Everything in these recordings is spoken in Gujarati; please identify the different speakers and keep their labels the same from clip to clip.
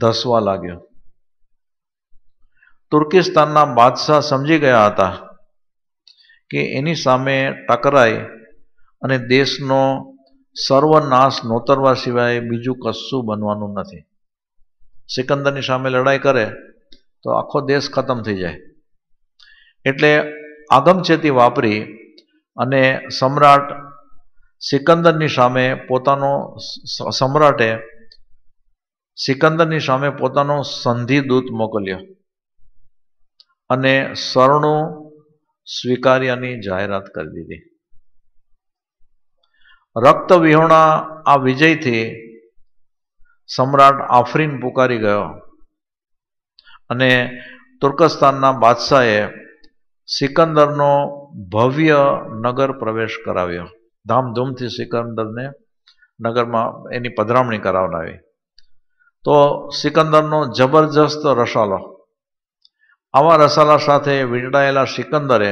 Speaker 1: ધસવા લાગ્યો તુર્કિસ્તાનના બાદશાહ સમજી ગયા હતા કે એની સામે ટકરાય અને દેશનો સર્વનાશ નોતરવા સિવાય બીજું કશું બનવાનું નથી સિકંદરની સામે લડાઈ કરે તો આખો દેશ ખતમ થઈ જાય એટલે આગમચેતી વાપરી અને સમ્રાટ સિકંદરની સામે પોતાનો સમ્રાટે સિકંદરની સામે પોતાનો સંધિદૂત મોકલ્યો અને શરણો સ્વીકાર્યાની જાહેરાત કરી દીધી રક્ત વિહોણા આ વિજયથી સમ્રાટ આફરીન પુકારી ગયો અને તુર્કસ્તાનના બાદશાહે સિકંદરનો ભવ્ય નગર પ્રવેશ કરાવ્યો ધામધૂમથી સિકંદરને નગરમાં એની પધરામણી કરાવડાવી તો સિકંદરનો જબરજસ્ત રસાલો આવા રસાલા સાથે વીંટળાયેલા સિકંદરે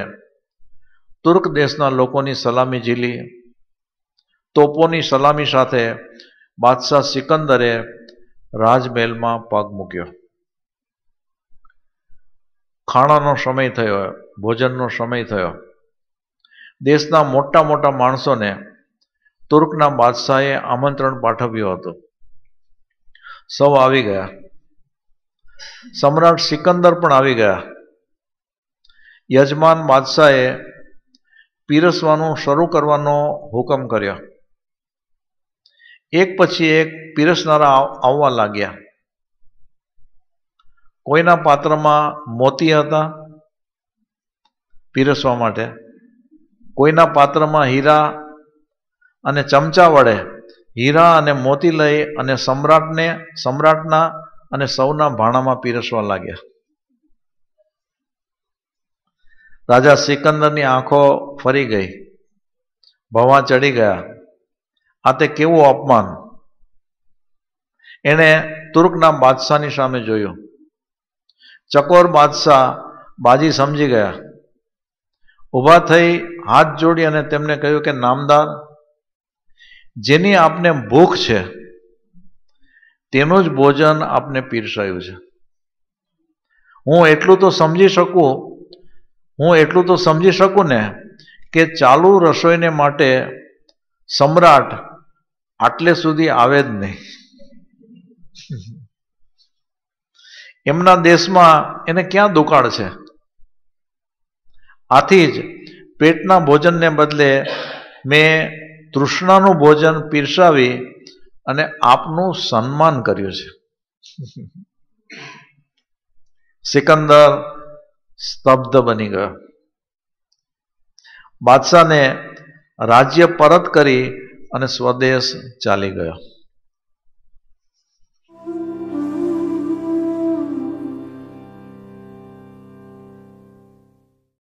Speaker 1: તુર્ક દેશના લોકોની સલામી ઝીલી તોપોની સલામી સાથે બાદશાહ સિકંદરે રાજમહેલમાં પગ મૂક્યો ખાણાનો સમય થયો ભોજનનો સમય થયો દેશના મોટા મોટા માણસોને તુર્કના બાદશાહે આમંત્રણ પાઠવ્યું હતું સૌ આવી ગયા સમ્રાટ સિકંદર પણ આવી ગયા યજમાન બાદશાહે પીરસવાનું શરૂ કરવાનો હુકમ કર્યો એક પછી એક પીરસનારા આવવા લાગ્યા કોઈના પાત્રમાં મોતી હતા પીરસવા માટે કોઈના પાત્રમાં હીરા અને ચમચા વડે હીરા અને મોતી લઈ અને સમ્રાટને સમ્રાટના અને સૌના ભાણામાં પીરસવા લાગ્યા રાજા સિકંદરની આંખો ફરી ગઈ ભવા ચડી ગયા આ તે કેવું અપમાન એણે તુર્કના બાદશાહની સામે જોયું ચકોર બાદશાહ બાજી સમજી ગયા ઊભા થઈ હાથ જોડી અને તેમને કહ્યું કે નામદાર જેની આપને ભૂખ છે તેનું જ ભોજન આપને પીરસાયું છે હું એટલું તો સમજી શકું હું એટલું તો સમજી શકું ને કે ચાલુ રસોઈને માટે સમ્રાટ આટલે સુધી આવે જ નહીં એમના દેશમાં એને ક્યાં દુકાળ છે આથી જ પેટના ભોજનને બદલે મેં તૃષ્ણાનું ભોજન પીરસાવી અને આપનું સન્માન કર્યું છે સિકંદર સ્તબ્ધ બની ગયો બાદશાહને રાજ્ય પરત કરી અને સ્વદેશ ચાલી ગયો